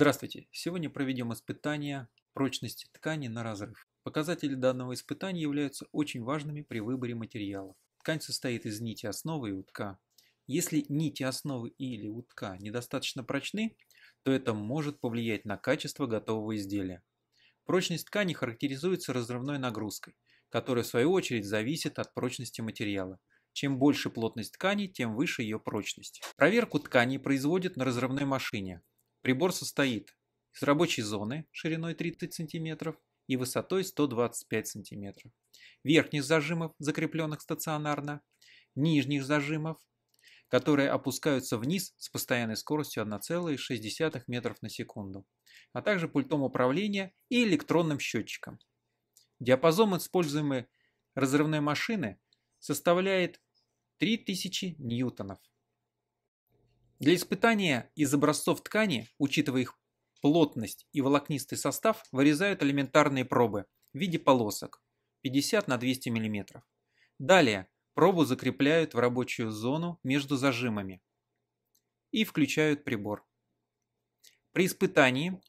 Здравствуйте! Сегодня проведем испытание прочности ткани на разрыв. Показатели данного испытания являются очень важными при выборе материалов. Ткань состоит из нити основы и утка. Если нити основы или утка недостаточно прочны, то это может повлиять на качество готового изделия. Прочность ткани характеризуется разрывной нагрузкой, которая в свою очередь зависит от прочности материала. Чем больше плотность ткани, тем выше ее прочность. Проверку ткани производят на разрывной машине, Прибор состоит из рабочей зоны шириной 30 см и высотой 125 см, верхних зажимов, закрепленных стационарно, нижних зажимов, которые опускаются вниз с постоянной скоростью 1,6 метров на секунду, а также пультом управления и электронным счетчиком. Диапазон используемой разрывной машины составляет 3000 ньютонов. Для испытания из образцов ткани, учитывая их плотность и волокнистый состав, вырезают элементарные пробы в виде полосок 50 на 200 мм. Далее пробу закрепляют в рабочую зону между зажимами и включают прибор. При испытании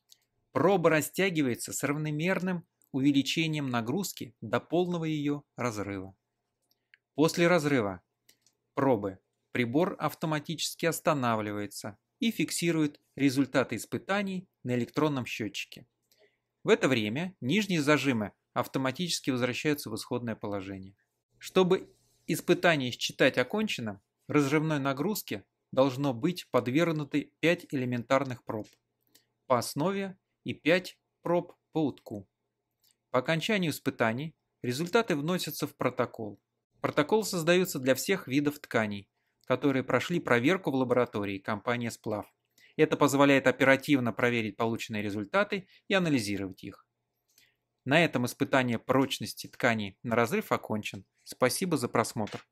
проба растягивается с равномерным увеличением нагрузки до полного ее разрыва. После разрыва пробы прибор автоматически останавливается и фиксирует результаты испытаний на электронном счетчике. В это время нижние зажимы автоматически возвращаются в исходное положение. Чтобы испытание считать оконченным, разрывной нагрузке должно быть подвергнуты 5 элементарных проб по основе и 5 проб по утку. По окончанию испытаний результаты вносятся в протокол. Протокол создается для всех видов тканей которые прошли проверку в лаборатории компании «Сплав». Это позволяет оперативно проверить полученные результаты и анализировать их. На этом испытание прочности тканей на разрыв окончен. Спасибо за просмотр.